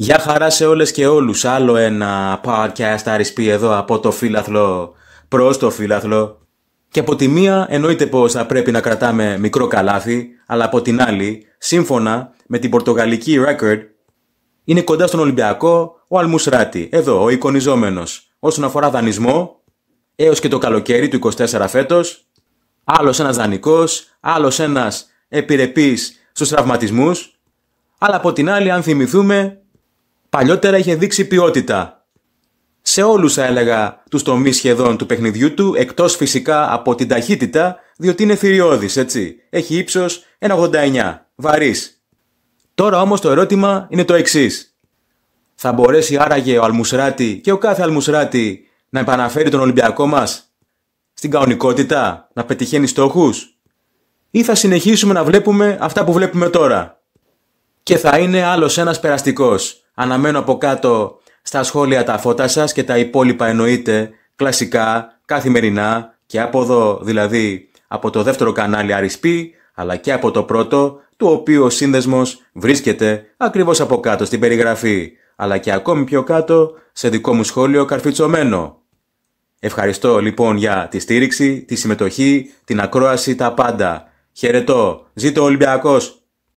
Γεια χαρά σε όλες και όλους. Άλλο ένα podcast αρισπή εδώ από το φύλαθλο προς το φύλαθλο. Και από τη μία εννοείται πως θα πρέπει να κρατάμε μικρό καλάθι, αλλά από την άλλη, σύμφωνα με την πορτογαλική record, είναι κοντά στον Ολυμπιακό ο Αλμουσράτη, εδώ ο εικονιζόμενος. Όσον αφορά δανεισμό, έως και το καλοκαίρι του 24 φέτος, άλλος ένας δανεικός, άλλος ένας επιρρεπής στους τραυματισμούς, αλλά από την άλλη, αν θυμηθούμε, Παλιότερα είχε δείξει ποιότητα. Σε όλους θα έλεγα τους τομείς σχεδόν του παιχνιδιού του, εκτός φυσικά από την ταχύτητα, διότι είναι θηριώδης, έτσι. Έχει ύψος 1,89. Βαρύς. Τώρα όμως το ερώτημα είναι το εξής. Θα μπορέσει άραγε ο Αλμουσράτη και ο κάθε Αλμουσράτη να επαναφέρει τον Ολυμπιακό μας στην κανονικότητα, να πετυχαίνει στόχους ή θα συνεχίσουμε να βλέπουμε αυτά που βλέπουμε τώρα. Και θα είναι άλλος ένας περαστικός Αναμένω από κάτω στα σχόλια τα φώτα σας και τα υπόλοιπα εννοείται κλασικά, καθημερινά και από εδώ δηλαδή από το δεύτερο κανάλι Αρισπή αλλά και από το πρώτο του οποίου ο σύνδεσμος βρίσκεται ακριβώς από κάτω στην περιγραφή αλλά και ακόμη πιο κάτω σε δικό μου σχόλιο καρφιτσωμένο. Ευχαριστώ λοιπόν για τη στήριξη, τη συμμετοχή, την ακρόαση, τα πάντα. Χαιρετώ. Ζήτω Ολυμπιακός.